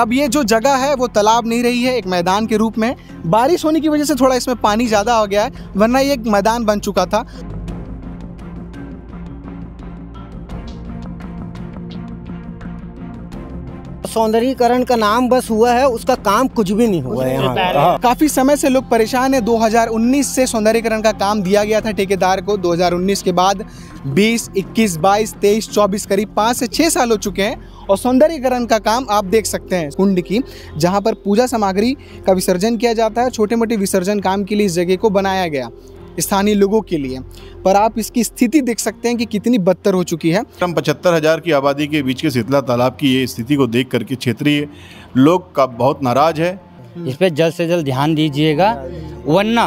अब ये जो जगह है वो तालाब नहीं रही है एक मैदान के रूप में बारिश होने की वजह से थोड़ा इसमें पानी ज़्यादा हो गया है वरना ये एक मैदान बन चुका था सौंदर्यीकरण का नाम बस हुआ है उसका काम कुछ भी नहीं हुआ है यहाँ हाँ। काफी समय से लोग परेशान है 2019 से सौंदर्यीकरण का काम दिया गया था ठेकेदार को 2019 के बाद 20, 21, 22, 23, 24 करीब पाँच से छः साल हो चुके हैं और सौंदर्यीकरण का काम आप देख सकते हैं कुंड की जहाँ पर पूजा सामग्री का विसर्जन किया जाता है छोटे मोटे विसर्जन काम के लिए इस जगह को बनाया गया स्थानीय लोगों के लिए पर आप इसकी स्थिति देख सकते हैं कि कितनी बदतर हो चुकी है हम पचहत्तर हज़ार की आबादी के बीच के शीतला तालाब की ये स्थिति को देख करके क्षेत्रीय लोग का बहुत नाराज है हम्म। इस पर जल्द से जल्द ध्यान दीजिएगा वरना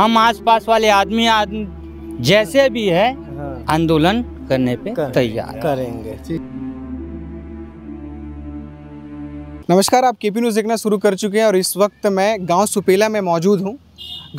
हम आसपास वाले आदमी जैसे भी है हाँ। आंदोलन करने पे तैयार करेंगे नमस्कार आप केपी न्यूज़ देखना शुरू कर चुके हैं और इस वक्त मैं गांव सुपेला में मौजूद हूं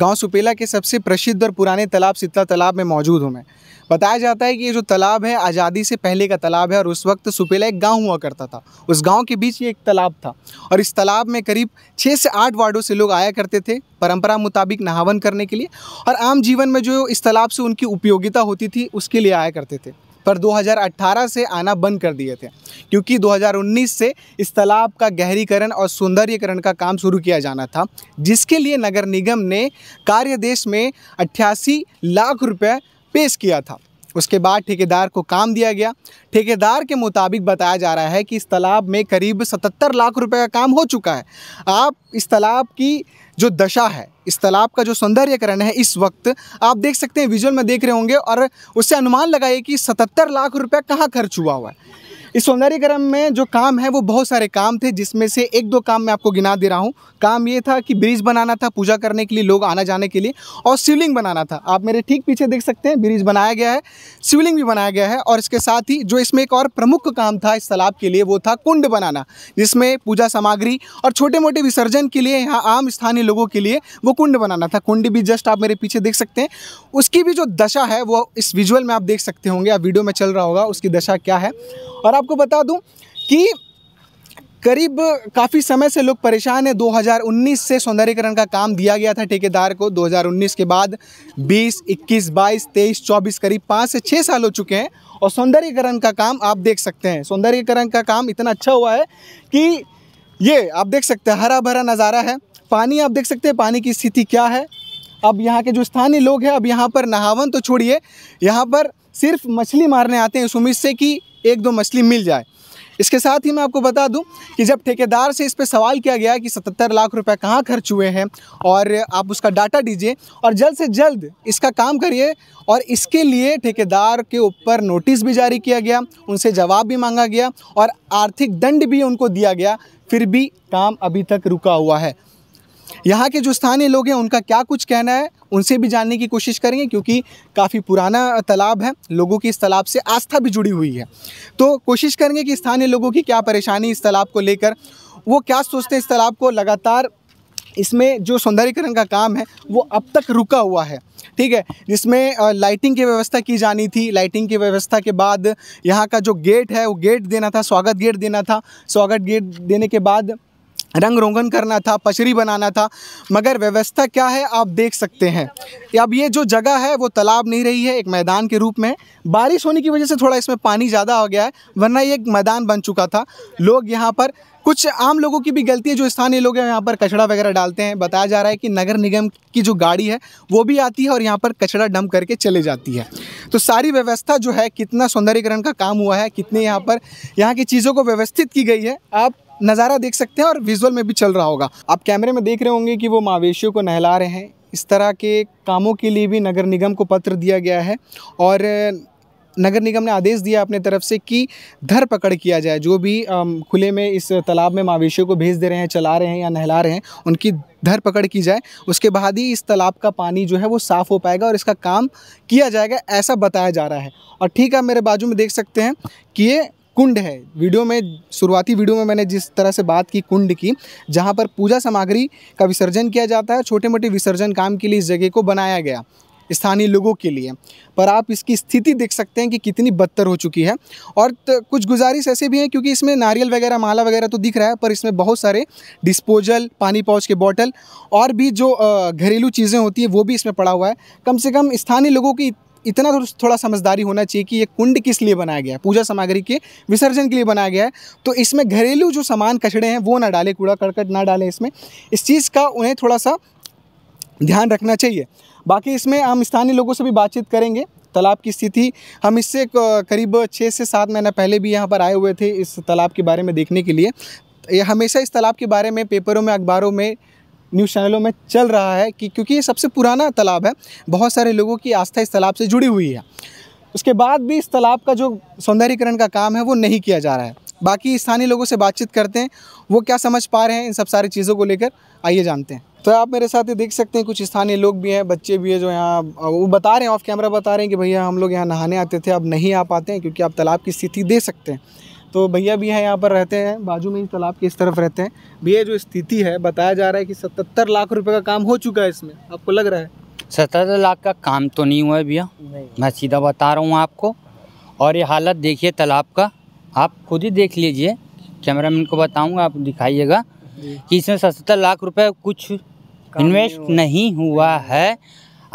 गांव सुपेला के सबसे प्रसिद्ध और पुराने तालाब शीतला तालाब में मौजूद हूँ मैं बताया जाता है कि ये जो तालाब है आज़ादी से पहले का तालाब है और उस वक्त सुपेला एक गांव हुआ करता था उस गांव के बीच ये एक तालाब था और इस तालाब में करीब छः से आठ वार्डों से लोग आया करते थे परंपरा मुताबिक नहावन करने के लिए और आम जीवन में जो इस तालाब से उनकी उपयोगिता होती थी उसके लिए आया करते थे पर 2018 से आना बंद कर दिए थे क्योंकि 2019 से इस तालाब का गहरीकरण और सौंदर्यकरण का काम शुरू किया जाना था जिसके लिए नगर निगम ने कार्यदेश में अट्ठासी लाख रुपये पेश किया था उसके बाद ठेकेदार को काम दिया गया ठेकेदार के मुताबिक बताया जा रहा है कि इस तालाब में करीब 77 लाख रुपए का काम हो चुका है आप इस तालाब की जो दशा है इस तालाब का जो सौंदर्यकरण है इस वक्त आप देख सकते हैं विजुअल में देख रहे होंगे और उससे अनुमान लगाइए कि सतहत्तर लाख रुपया कहाँ खर्च हुआ हुआ है इस सौंदर्यकरण में जो काम है वो बहुत सारे काम थे जिसमें से एक दो काम मैं आपको गिना दे रहा हूँ काम ये था कि ब्रिज बनाना था पूजा करने के लिए लोग आना जाने के लिए और शिवलिंग बनाना था आप मेरे ठीक पीछे देख सकते हैं ब्रिज बनाया गया है शिवलिंग भी बनाया गया है और इसके साथ ही जो इसमें एक और प्रमुख काम था इस तालाब के लिए वो था कुंड बनाना जिसमें पूजा सामग्री और छोटे मोटे विसर्जन के लिए यहाँ आम स्थानीय लोगों के लिए वो कुंड बनाना था कुंड भी जस्ट आप मेरे पीछे देख सकते हैं उसकी भी जो दशा है वो इस विजुअल में आप देख सकते होंगे या वीडियो में चल रहा होगा उसकी दशा क्या है और आपको बता दूं कि करीब काफ़ी समय से लोग परेशान हैं 2019 से सौंदर्यकरण का काम दिया गया था ठेकेदार को 2019 के बाद 20, 21, 22, 23, 24 करीब पाँच से छः साल हो चुके हैं और सौंदर्यकरण का काम आप देख सकते हैं सौंदर्यकरण का काम इतना अच्छा हुआ है कि ये आप देख सकते हैं हरा भरा नज़ारा है पानी आप देख सकते हैं पानी की स्थिति क्या है अब यहाँ के जो स्थानीय लोग हैं अब यहाँ पर नहावन तो छोड़िए यहाँ पर सिर्फ मछली मारने आते हैं इस उम्मीद से कि एक दो मछली मिल जाए इसके साथ ही मैं आपको बता दूं कि जब ठेकेदार से इस पर सवाल किया गया कि 77 लाख रुपए कहाँ खर्च हुए हैं और आप उसका डाटा दीजिए और जल्द से जल्द इसका काम करिए और इसके लिए ठेकेदार के ऊपर नोटिस भी जारी किया गया उनसे जवाब भी मांगा गया और आर्थिक दंड भी उनको दिया गया फिर भी काम अभी तक रुका हुआ है यहाँ के जो स्थानीय लोग हैं उनका क्या कुछ कहना है उनसे भी जानने की कोशिश करेंगे क्योंकि काफ़ी पुराना तालाब है लोगों की इस तालाब से आस्था भी जुड़ी हुई है तो कोशिश करेंगे कि स्थानीय लोगों की क्या परेशानी इस तालाब को लेकर वो क्या सोचते हैं इस तालाब को लगातार इसमें जो सौंदर्यकरण का काम है वो अब तक रुका हुआ है ठीक है जिसमें लाइटिंग की व्यवस्था की जानी थी लाइटिंग की व्यवस्था के बाद यहाँ का जो गेट है वो गेट देना था स्वागत गेट देना था स्वागत गेट देने के बाद रंग रोगन करना था पशरी बनाना था मगर व्यवस्था क्या है आप देख सकते हैं अब ये जो जगह है वो तालाब नहीं रही है एक मैदान के रूप में बारिश होने की वजह से थोड़ा इसमें पानी ज़्यादा हो गया है वरना ये एक मैदान बन चुका था लोग यहाँ पर कुछ आम लोगों की भी गलती है जो स्थानीय लोग हैं यहाँ पर कचरा वगैरह डालते हैं बताया जा रहा है कि नगर निगम की जो गाड़ी है वो भी आती है और यहाँ पर कचरा डम करके चले जाती है तो सारी व्यवस्था जो है कितना सौंदर्यकरण का काम हुआ है कितने यहाँ पर यहाँ की चीज़ों को व्यवस्थित की गई है आप नज़ारा देख सकते हैं और विजुअल में भी चल रहा होगा आप कैमरे में देख रहे होंगे कि वो मवेशियों को नहला रहे हैं इस तरह के कामों के लिए भी नगर निगम को पत्र दिया गया है और नगर निगम ने आदेश दिया अपने तरफ से कि धर पकड़ किया जाए जो भी खुले में इस तालाब में मवेशियों को भेज दे रहे हैं चला रहे हैं या नहला रहे हैं उनकी धर पकड़ की जाए उसके बाद ही इस तालाब का पानी जो है वो साफ़ हो पाएगा और इसका काम किया जाएगा ऐसा बताया जा रहा है और ठीक है मेरे बाजू में देख सकते हैं कि ये कुंड है वीडियो में शुरुआती वीडियो में मैंने जिस तरह से बात की कुंड की जहाँ पर पूजा सामग्री का विसर्जन किया जाता है छोटे मोटे विसर्जन काम के लिए इस जगह को बनाया गया स्थानीय लोगों के लिए पर आप इसकी स्थिति देख सकते हैं कि कितनी बदतर हो चुकी है और तो कुछ गुजारिश ऐसे भी हैं क्योंकि इसमें नारियल वगैरह माला वगैरह तो दिख रहा है पर इसमें बहुत सारे डिस्पोजल पानी पाउच के बॉटल और भी जो घरेलू चीज़ें होती हैं वो भी इसमें पड़ा हुआ है कम से कम स्थानीय लोगों की इतना थोड़ा समझदारी होना चाहिए कि ये कुंड किस लिए बनाया गया है पूजा सामग्री के विसर्जन के लिए बनाया गया है तो इसमें घरेलू जो सामान कचड़े हैं वो ना डालें कूड़ा करकट ना डालें इसमें इस चीज़ का उन्हें थोड़ा सा ध्यान रखना चाहिए बाकी इसमें हम स्थानीय लोगों से भी बातचीत करेंगे तालाब की स्थिति हम इससे करीब छः से सात महीना पहले भी यहाँ पर आए हुए थे इस तालाब के बारे में देखने के लिए हमेशा इस तालाब के बारे में पेपरों में अखबारों में न्यूज़ चैनलों में चल रहा है कि क्योंकि ये सबसे पुराना तालाब है बहुत सारे लोगों की आस्था इस तालाब से जुड़ी हुई है उसके बाद भी इस तालाब का जो सौंदर्यीकरण का काम है वो नहीं किया जा रहा है बाकी स्थानीय लोगों से बातचीत करते हैं वो क्या समझ पा रहे हैं इन सब सारी चीज़ों को लेकर आइए जानते हैं तो आप मेरे साथ ही देख सकते हैं कुछ स्थानीय लोग भी हैं बच्चे भी हैं जो यहाँ वो बता रहे हैं ऑफ कैमरा बता रहे हैं कि भैया हम लोग यहाँ नहाने आते थे अब नहीं आ पाते हैं क्योंकि आप तालाब की स्थिति दे सकते हैं तो भैया भी हैं यहाँ पर रहते हैं बाजू में ही तालाब के इस तरफ रहते हैं भैया जो स्थिति है बताया जा रहा है कि सतहत्तर लाख रुपये का काम हो चुका है इसमें आपको लग रहा है सतहत्तर लाख का काम तो नहीं हुआ है भैया मैं सीधा बता रहा हूँ आपको और ये हालत देखिए तालाब का आप खुद ही देख लीजिए कैमरा मैन को बताऊँगा आप दिखाइएगा कि इसमें सतहत्तर लाख रुपये कुछ इन्वेस्ट नहीं हुआ है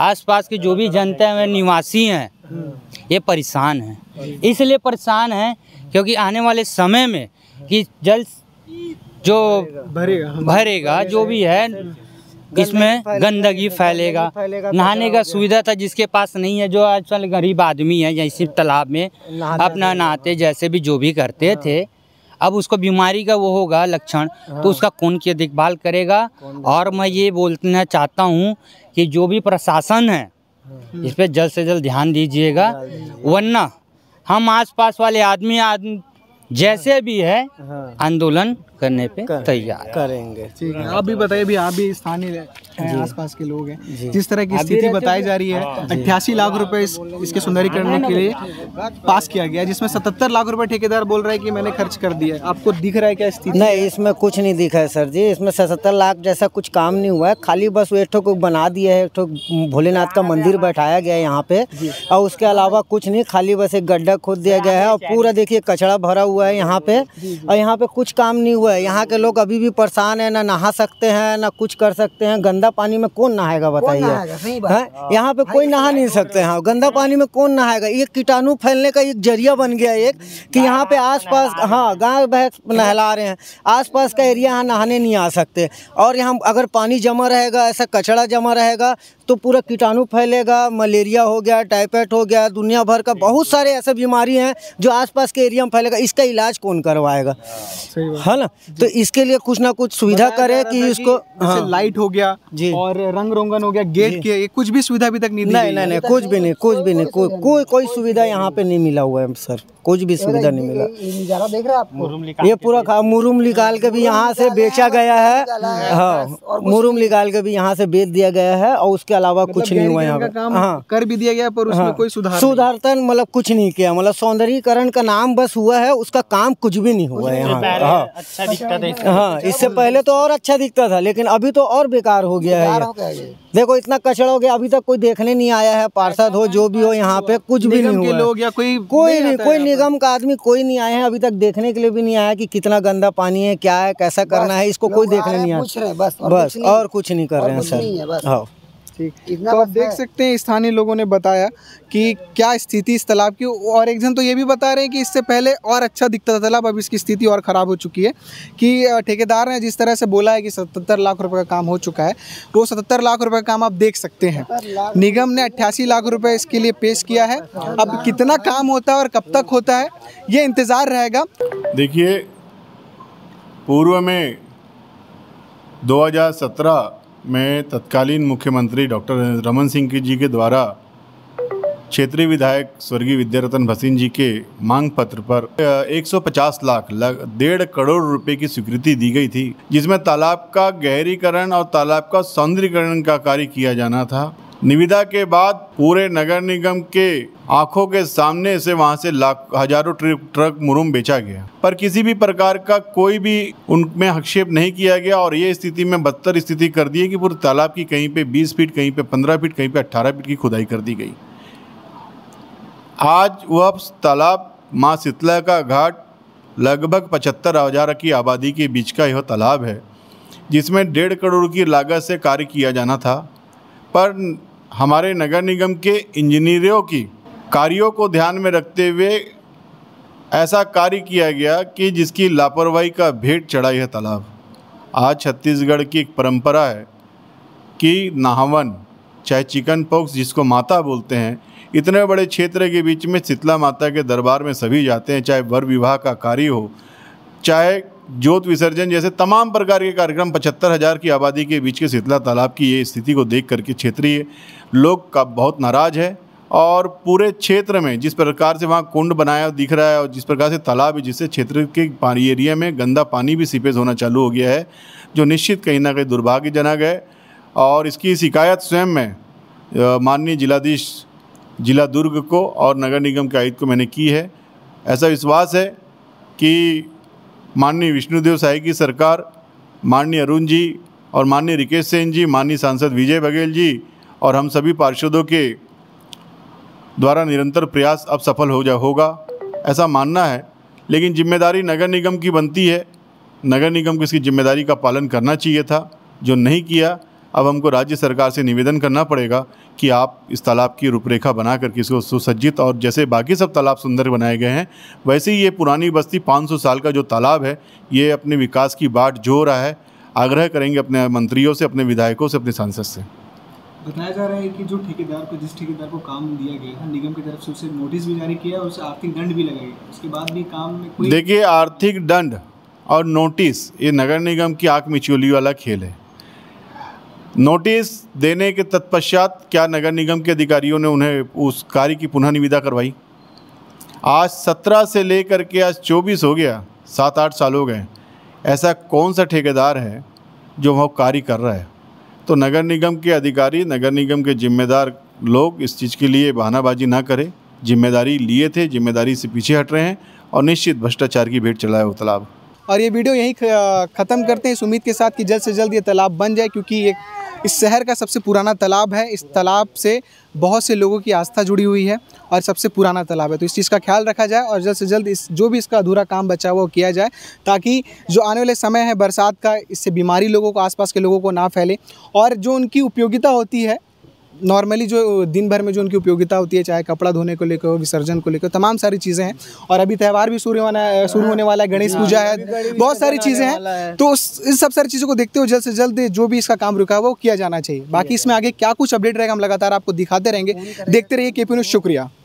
आसपास की जो भी जनता है निवासी हैं ये परेशान हैं हम्म। इसलिए परेशान हैं क्योंकि आने वाले समय में कि जल जो भरेगा भरेगा जो भी है इसमें गंदगी फैलेगा नहाने का सुविधा था तो जिसके पास नहीं है जो आजकल गरीब आदमी है या इसी हाँ। तालाब में अपना नहाते जैसे भी जो भी करते हाँ। थे अब उसको बीमारी का वो होगा लक्षण तो हाँ। उसका कौन की देखभाल करेगा और मैं ये बोलना चाहता हूँ कि जो भी प्रशासन है इस पर जल्द से जल्द ध्यान दीजिएगा वरना हम आसपास वाले आदमी जैसे भी है हाँ। आंदोलन करने पे कर, तैयार करेंगे ठीक है आप भी बताइए भी आप भी स्थानीय आसपास के लोग हैं जिस तरह की स्थिति बताई जा रही है हाँ। अट्ठासी लाख रुपए इस, इसके सुंदरीकरण के लिए पास किया गया जिसमें सतहत्तर लाख रुपए ठेकेदार बोल रहा है कि मैंने खर्च कर दिया आपको दिख रहा है क्या स्थिति नहीं इसमें कुछ नहीं दिखा है सर जी इसमें सतहत्तर लाख जैसा कुछ काम नहीं हुआ है खाली बस वो एक को बना दिया है एक भोलेनाथ का मंदिर बैठाया गया है यहाँ पे और उसके अलावा कुछ नहीं खाली बस एक गड्ढा खोद दिया गया है और पूरा देखिए कचरा भरा हुआ है यहाँ पे और यहाँ पे कुछ काम नहीं हुआ हुआ है यहाँ के लोग अभी भी परेशान है ना नहा सकते हैं ना कुछ कर सकते हैं गंदा पानी में कौन नहाएगा बताइए यहाँ पे कोई नहा नहीं सकते हैं हाँ, गंदा पानी में कौन नहाएगा ये कीटाणु फैलने का एक जरिया बन गया एक कि यहाँ पे हाँ, आसपास हाँ गाय भैंस नहला रहे हैं आसपास का एरिया यहाँ नहाने नहीं आ सकते और यहाँ अगर पानी जमा रहेगा ऐसा कचड़ा जमा रहेगा तो पूरा कीटाणु फैलेगा मलेरिया हो गया टाइफाइड हो गया दुनिया भर का बहुत सारे ऐसे बीमारी हैं जो आसपास के एरिया में फैलेगा इसका इलाज कौन करवाएगा है ना तो इसके लिए कुछ ना कुछ सुविधा करे कि इसको हाँ। लाइट हो गया जी और रंग रोगन हो गया गेट के कुछ भी सुविधा अभी तक नहीं नहीं नहीं कुछ भी नहीं कुछ भी नहीं कोई कोई सुविधा यहाँ पे नहीं मिला हुआ है सर कुछ भी सुविधा नहीं मिला देख रहे ये पूरा मुरुम निकाल के भी यहाँ से बेचा गया है हाँ मुरुम निकाल के भी यहाँ से बेच दिया गया है और उसके अलावा मतलब कुछ नहीं हुआ यहाँ हाँ कर भी दिया गया पर उसमें हाँ, कोई सुधार सुधारतन मतलब कुछ नहीं किया मतलब सौंदर्यीकरण का नाम बस हुआ है उसका काम कुछ भी नहीं हुआ है यहाँ अच्छा हाँ इससे पहले तो और अच्छा दिखता था लेकिन अभी तो और बेकार हो गया है देखो इतना कचरा हो गया अभी तक कोई देखने नहीं आया है पार्षद हो जो भी हो यहाँ पे कुछ भी नहीं हुआ लोग या कोई कोई नहीं कोई निगम का आदमी कोई नहीं आया है अभी तक देखने के लिए भी नहीं आया कि कितना गंदा पानी है क्या है कैसा करना है इसको कोई देखने नहीं आया बस बस और कुछ नहीं कर रहे हैं सर हाँ ठीक तो आप देख सकते हैं स्थानीय लोगों ने बताया कि क्या स्थिति इस तालाब की और एक जन तो ये भी बता रहे हैं कि इससे पहले और अच्छा दिखता था तालाब अब इसकी स्थिति और ख़राब हो चुकी है कि ठेकेदार ने जिस तरह से बोला है कि सतहत्तर लाख रुपये का काम हो चुका है तो वो सतहत्तर लाख रुपये का काम आप देख सकते हैं निगम ने अट्ठासी लाख रुपये इसके लिए पेश किया है अब कितना काम होता है और कब तक होता है ये इंतज़ार रहेगा देखिए पूर्व में दो में तत्कालीन मुख्यमंत्री डॉक्टर रमन सिंह जी के द्वारा क्षेत्रीय विधायक स्वर्गीय विद्यारतन भसीन जी के मांग पत्र पर 150 लाख लग डेढ़ करोड़ रुपए की स्वीकृति दी गई थी जिसमें तालाब का गहरीकरण और तालाब का सौंदर्यकरण का कार्य किया जाना था निविदा के बाद पूरे नगर निगम के आंखों के सामने से वहां से लाख हजारों ट्रक मुरुम बेचा गया पर किसी भी प्रकार का कोई भी उनमें हक्षेप नहीं किया गया और ये स्थिति में बदतर स्थिति कर दी है कि पूरे तालाब की कहीं पे 20 फीट कहीं पे 15 फीट कहीं पे 18 फीट की खुदाई कर दी गई आज वह तालाब माँ शीतला का घाट लगभग पचहत्तर हज़ार की आबादी के बीच का यह तालाब है जिसमें डेढ़ करोड़ की लागत से कार्य किया जाना था पर हमारे नगर निगम के इंजीनियरों की कार्यों को ध्यान में रखते हुए ऐसा कार्य किया गया कि जिसकी लापरवाही का भेंट चढ़ाई है तालाब आज छत्तीसगढ़ की एक परंपरा है कि नाहवन चाहे चिकन पॉक्स जिसको माता बोलते हैं इतने बड़े क्षेत्र के बीच में शीतला माता के दरबार में सभी जाते हैं चाहे वर विवाह का कार्य हो चाहे ज्योत विसर्जन जैसे तमाम प्रकार के कार्यक्रम पचहत्तर हज़ार की आबादी के बीच के शीतला तालाब की ये स्थिति को देख करके क्षेत्रीय लोग का बहुत नाराज़ है और पूरे क्षेत्र में जिस प्रकार से वहाँ कुंड बनाया दिख रहा है और जिस प्रकार से तालाब है जिससे क्षेत्र के पानी एरिया में गंदा पानी भी सीपेज होना चालू हो गया है जो निश्चित कहीं ना कहीं दुर्भाग्यजनक है और इसकी शिकायत स्वयं में माननीय जिलाधीश जिला दुर्ग को और नगर निगम के आयुक्त को मैंने की है ऐसा विश्वास है कि माननीय विष्णुदेव साय की सरकार माननीय अरुण जी और माननीय रिकेश सेन जी माननीय सांसद विजय बघेल जी और हम सभी पार्षदों के द्वारा निरंतर प्रयास अब सफल हो जा होगा ऐसा मानना है लेकिन जिम्मेदारी नगर निगम की बनती है नगर निगम को इसकी जिम्मेदारी का पालन करना चाहिए था जो नहीं किया अब हमको राज्य सरकार से निवेदन करना पड़ेगा कि आप इस तालाब की रूपरेखा बना करके इसको सुसज्जित और जैसे बाकी सब तालाब सुंदर बनाए गए हैं वैसे ही ये पुरानी बस्ती 500 साल का जो तालाब है ये अपने विकास की बाट जो रहा है आग्रह करेंगे अपने मंत्रियों से अपने विधायकों से अपने सांसद से बताया जा रहा है कि जो ठेकेदार को जिस ठेकेदार को काम दिया गया है निगम की तरफ से उसे नोटिस भी जारी किया है उसे आर्थिक दंड भी लगाया उसके बाद भी काम में देखिए आर्थिक दंड और नोटिस ये नगर निगम की आँख मिचोली वाला खेल है नोटिस देने के तत्पश्चात क्या नगर निगम के अधिकारियों ने उन्हें उस कार्य की पुनः निविदा करवाई आज सत्रह से लेकर के आज चौबीस हो गया सात आठ साल हो गए ऐसा कौन सा ठेकेदार है जो वह कार्य कर रहा है तो नगर निगम के अधिकारी नगर निगम के जिम्मेदार लोग इस चीज़ के लिए बहानाबाजी ना करें जिम्मेदारी लिए थे जिम्मेदारी से पीछे हट रहे हैं और निश्चित भ्रष्टाचार की भेंट चलाए वो तालाब और ये वीडियो यहीं ख़त्म करते हैं इस उम्मीद के साथ कि जल्द से जल्द ये तालाब बन जाए क्योंकि एक इस शहर का सबसे पुराना तालाब है इस तालाब से बहुत से लोगों की आस्था जुड़ी हुई है और सबसे पुराना तालाब है तो इस चीज़ का ख्याल रखा जाए और जल्द से जल्द इस जो भी इसका अधूरा काम बचा हुआ वो किया जाए ताकि जो आने वाले समय है बरसात का इससे बीमारी लोगों को आसपास के लोगों को ना फैले और जो उनकी उपयोगिता होती है नॉर्मली जो दिन भर में जो उनकी उपयोगिता होती है चाहे कपड़ा धोने को लेकर विसर्जन को लेकर तमाम सारी चीज़ें हैं और अभी त्यौहार भी शुरू होना शुरू होने वाला है गणेश हाँ, पूजा है बहुत सारी चीज़ें हैं तो इस सब सारी चीज़ों को देखते हुए जल्द से जल्द जो भी इसका काम रुका है वो किया जाना चाहिए बाकी इसमें आगे क्या कुछ अपडेट रहेगा हम लगातार आपको दिखाते रहेंगे देखते रहिए के पी शुक्रिया